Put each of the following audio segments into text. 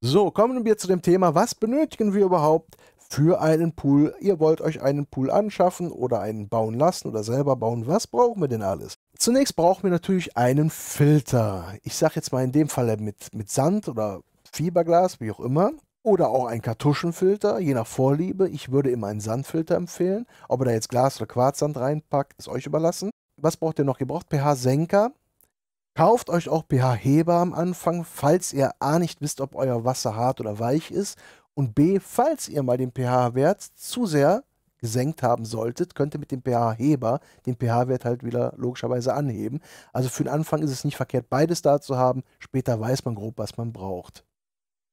So, kommen wir zu dem Thema, was benötigen wir überhaupt für einen Pool? Ihr wollt euch einen Pool anschaffen oder einen bauen lassen oder selber bauen. Was brauchen wir denn alles? Zunächst brauchen wir natürlich einen Filter. Ich sage jetzt mal in dem Fall mit, mit Sand oder Fiberglas, wie auch immer. Oder auch einen Kartuschenfilter, je nach Vorliebe. Ich würde immer einen Sandfilter empfehlen. Ob ihr da jetzt Glas oder Quarzsand reinpackt, ist euch überlassen. Was braucht ihr noch? Ihr braucht pH-Senker. Kauft euch auch pH-Heber am Anfang, falls ihr A nicht wisst, ob euer Wasser hart oder weich ist und B, falls ihr mal den pH-Wert zu sehr gesenkt haben solltet, könnt ihr mit dem pH-Heber den pH-Wert halt wieder logischerweise anheben. Also für den Anfang ist es nicht verkehrt, beides da zu haben. Später weiß man grob, was man braucht.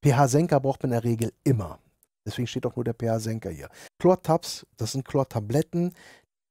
pH-Senker braucht man in der Regel immer. Deswegen steht auch nur der pH-Senker hier. Chlortabs, das sind Chlortabletten.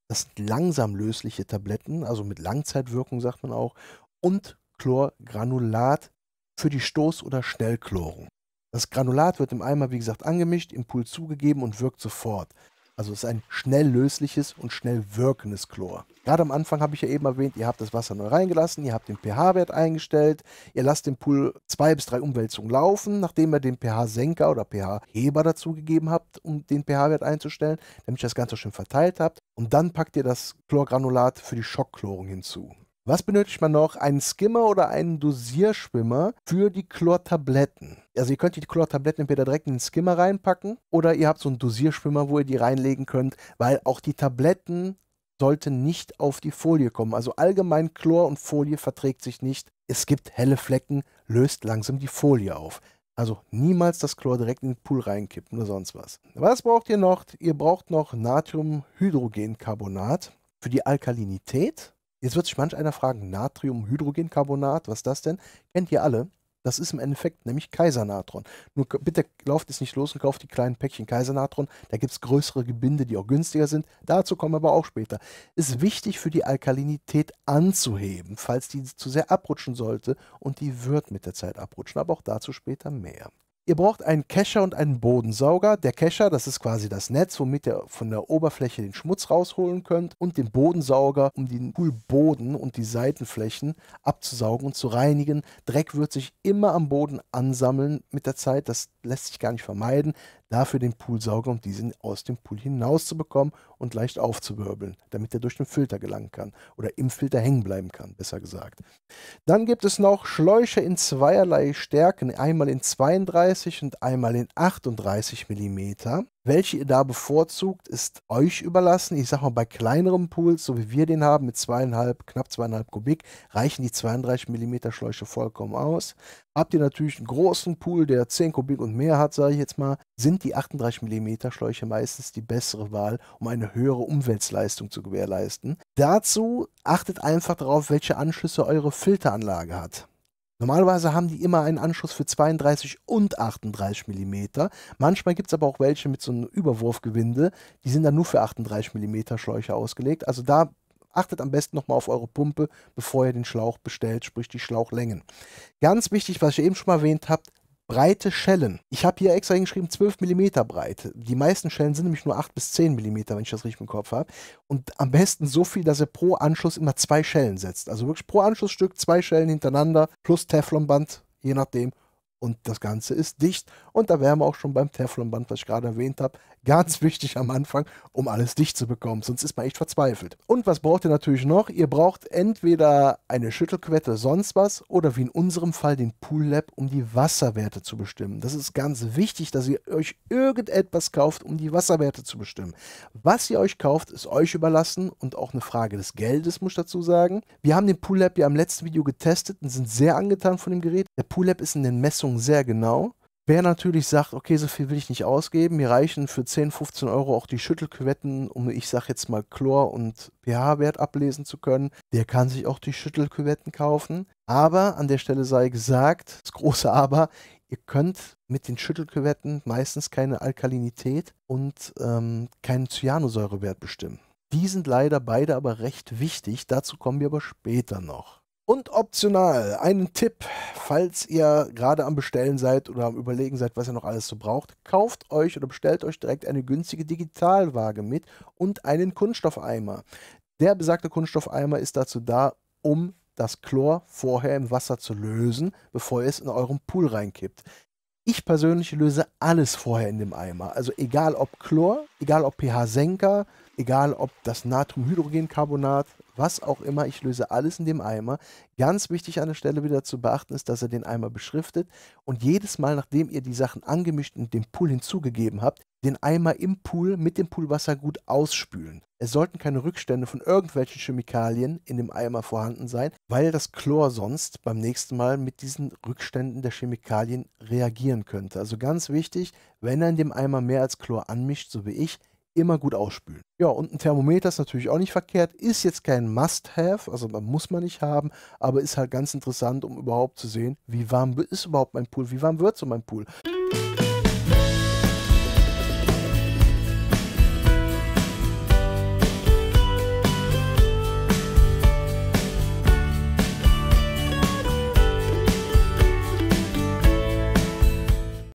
Das sind langsam lösliche Tabletten, also mit Langzeitwirkung sagt man auch und Chlorgranulat für die Stoß- oder Schnellchlorung. Das Granulat wird im Eimer, wie gesagt, angemischt, im Pool zugegeben und wirkt sofort. Also es ist ein schnell lösliches und schnell wirkendes Chlor. Gerade am Anfang habe ich ja eben erwähnt, ihr habt das Wasser neu reingelassen, ihr habt den pH-Wert eingestellt, ihr lasst den Pool zwei bis drei Umwälzungen laufen, nachdem ihr den pH-Senker oder pH-Heber dazugegeben habt, um den pH-Wert einzustellen, damit ihr das Ganze schön verteilt habt. Und dann packt ihr das Chlorgranulat für die Schockchlorung hinzu. Was benötigt man noch? Einen Skimmer oder einen Dosierschwimmer für die Chlortabletten? Also ihr könnt die Chlortabletten entweder direkt in den Skimmer reinpacken oder ihr habt so einen Dosierschwimmer, wo ihr die reinlegen könnt, weil auch die Tabletten sollten nicht auf die Folie kommen. Also allgemein Chlor und Folie verträgt sich nicht. Es gibt helle Flecken, löst langsam die Folie auf. Also niemals das Chlor direkt in den Pool reinkippen oder sonst was. Was braucht ihr noch? Ihr braucht noch Natriumhydrogencarbonat für die Alkalinität Jetzt wird sich manch einer fragen, Natriumhydrogencarbonat, was ist das denn? Kennt ihr alle? Das ist im Endeffekt nämlich Kaisernatron. Nur bitte lauft es nicht los und kauft die kleinen Päckchen Kaisernatron. Da gibt es größere Gebinde, die auch günstiger sind. Dazu kommen wir aber auch später. Ist wichtig für die Alkalinität anzuheben, falls die zu sehr abrutschen sollte. Und die wird mit der Zeit abrutschen, aber auch dazu später mehr. Ihr braucht einen Kescher und einen Bodensauger. Der Kescher, das ist quasi das Netz, womit ihr von der Oberfläche den Schmutz rausholen könnt und den Bodensauger, um den Poolboden und die Seitenflächen abzusaugen und zu reinigen. Dreck wird sich immer am Boden ansammeln mit der Zeit, das lässt sich gar nicht vermeiden dafür den Poolsauger, um diesen aus dem Pool hinauszubekommen und leicht aufzuwirbeln, damit er durch den Filter gelangen kann oder im Filter hängen bleiben kann, besser gesagt. Dann gibt es noch Schläuche in zweierlei Stärken, einmal in 32 und einmal in 38 mm. Welche ihr da bevorzugt, ist euch überlassen. Ich sag mal, bei kleineren Pools, so wie wir den haben, mit zweieinhalb, knapp zweieinhalb Kubik, reichen die 32 mm Schläuche vollkommen aus. Habt ihr natürlich einen großen Pool, der 10 Kubik und mehr hat, sage ich jetzt mal, sind die 38 mm Schläuche meistens die bessere Wahl, um eine höhere Umweltleistung zu gewährleisten. Dazu achtet einfach darauf, welche Anschlüsse eure Filteranlage hat. Normalerweise haben die immer einen Anschluss für 32 und 38 mm. Manchmal gibt es aber auch welche mit so einem Überwurfgewinde. Die sind dann nur für 38 mm Schläuche ausgelegt. Also da achtet am besten nochmal auf eure Pumpe, bevor ihr den Schlauch bestellt, sprich die Schlauchlängen. Ganz wichtig, was ich eben schon mal erwähnt habe, breite Schellen. Ich habe hier extra hingeschrieben 12 mm Breite. Die meisten Schellen sind nämlich nur 8 bis 10 mm, wenn ich das richtig im Kopf habe. Und am besten so viel, dass er pro Anschluss immer zwei Schellen setzt. Also wirklich pro Anschlussstück zwei Schellen hintereinander plus Teflonband, je nachdem. Und das Ganze ist dicht. Und da wären wir auch schon beim Teflonband, was ich gerade erwähnt habe. Ganz wichtig am Anfang, um alles dicht zu bekommen, sonst ist man echt verzweifelt. Und was braucht ihr natürlich noch? Ihr braucht entweder eine Schüttelquette, sonst was, oder wie in unserem Fall den Pool Lab, um die Wasserwerte zu bestimmen. Das ist ganz wichtig, dass ihr euch irgendetwas kauft, um die Wasserwerte zu bestimmen. Was ihr euch kauft, ist euch überlassen und auch eine Frage des Geldes, muss ich dazu sagen. Wir haben den Pool Lab ja im letzten Video getestet und sind sehr angetan von dem Gerät. Der Pool Lab ist in den Messungen sehr genau. Wer natürlich sagt, okay, so viel will ich nicht ausgeben, mir reichen für 10, 15 Euro auch die Schüttelküvetten, um, ich sag jetzt mal, Chlor- und pH-Wert ablesen zu können, der kann sich auch die Schüttelküvetten kaufen. Aber an der Stelle sei gesagt, das große Aber, ihr könnt mit den Schüttelküvetten meistens keine Alkalinität und ähm, keinen Cyanosäurewert bestimmen. Die sind leider beide aber recht wichtig, dazu kommen wir aber später noch. Und optional einen Tipp, falls ihr gerade am Bestellen seid oder am Überlegen seid, was ihr noch alles so braucht, kauft euch oder bestellt euch direkt eine günstige Digitalwaage mit und einen Kunststoffeimer. Der besagte Kunststoffeimer ist dazu da, um das Chlor vorher im Wasser zu lösen, bevor ihr es in eurem Pool reinkippt. Ich persönlich löse alles vorher in dem Eimer. Also egal ob Chlor, egal ob pH-Senker, egal ob das Natriumhydrogencarbonat, was auch immer, ich löse alles in dem Eimer. Ganz wichtig an der Stelle wieder zu beachten ist, dass ihr den Eimer beschriftet und jedes Mal, nachdem ihr die Sachen angemischt und dem Pool hinzugegeben habt, den Eimer im Pool mit dem Poolwasser gut ausspülen. Es sollten keine Rückstände von irgendwelchen Chemikalien in dem Eimer vorhanden sein, weil das Chlor sonst beim nächsten Mal mit diesen Rückständen der Chemikalien reagieren könnte. Also ganz wichtig, wenn er in dem Eimer mehr als Chlor anmischt, so wie ich, immer gut ausspülen. Ja, und ein Thermometer ist natürlich auch nicht verkehrt, ist jetzt kein Must-Have, also man muss man nicht haben, aber ist halt ganz interessant, um überhaupt zu sehen, wie warm ist überhaupt mein Pool, wie warm wird so mein Pool.